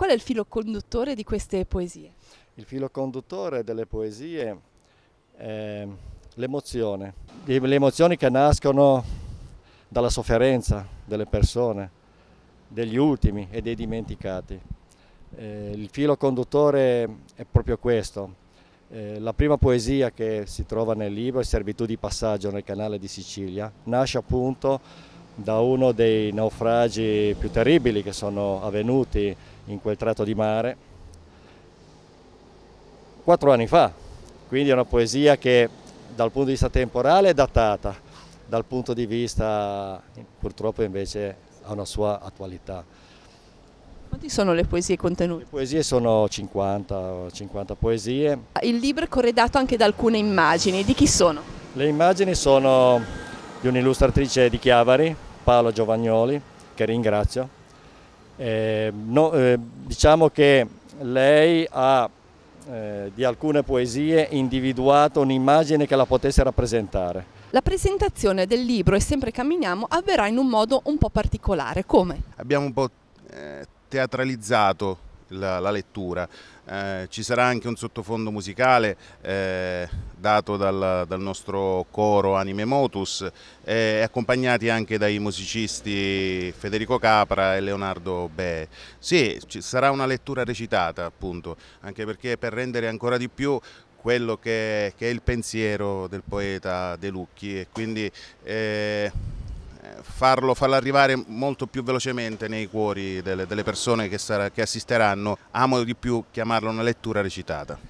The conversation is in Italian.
Qual è il filo conduttore di queste poesie? Il filo conduttore delle poesie è l'emozione, le emozioni che nascono dalla sofferenza delle persone, degli ultimi e dei dimenticati. Eh, il filo conduttore è proprio questo. Eh, la prima poesia che si trova nel libro, Servitù di passaggio nel canale di Sicilia, nasce appunto da uno dei naufragi più terribili che sono avvenuti in quel tratto di mare quattro anni fa, quindi è una poesia che dal punto di vista temporale è datata, dal punto di vista purtroppo invece ha una sua attualità. Quanti sono le poesie contenute? Le poesie sono 50, 50 poesie. Il libro è corredato anche da alcune immagini, di chi sono? Le immagini sono di un'illustratrice di Chiavari, Paola Giovagnoli, che ringrazio. Eh, no, eh, diciamo che lei ha eh, di alcune poesie individuato un'immagine che la potesse rappresentare. La presentazione del libro E sempre camminiamo avverrà in un modo un po' particolare, come? Abbiamo un po' eh, teatralizzato la, la lettura. Eh, ci sarà anche un sottofondo musicale eh, dato dal, dal, nostro coro Anime Motus eh, e accompagnati anche dai musicisti Federico Capra e Leonardo Be. Sì, ci sarà una lettura recitata appunto, anche perché per rendere ancora di più quello che, che è il pensiero del poeta De Lucchi e quindi... Eh, farlo, farlo arrivare molto più velocemente nei cuori delle, delle persone che, sarà, che assisteranno. Amo di più chiamarlo una lettura recitata.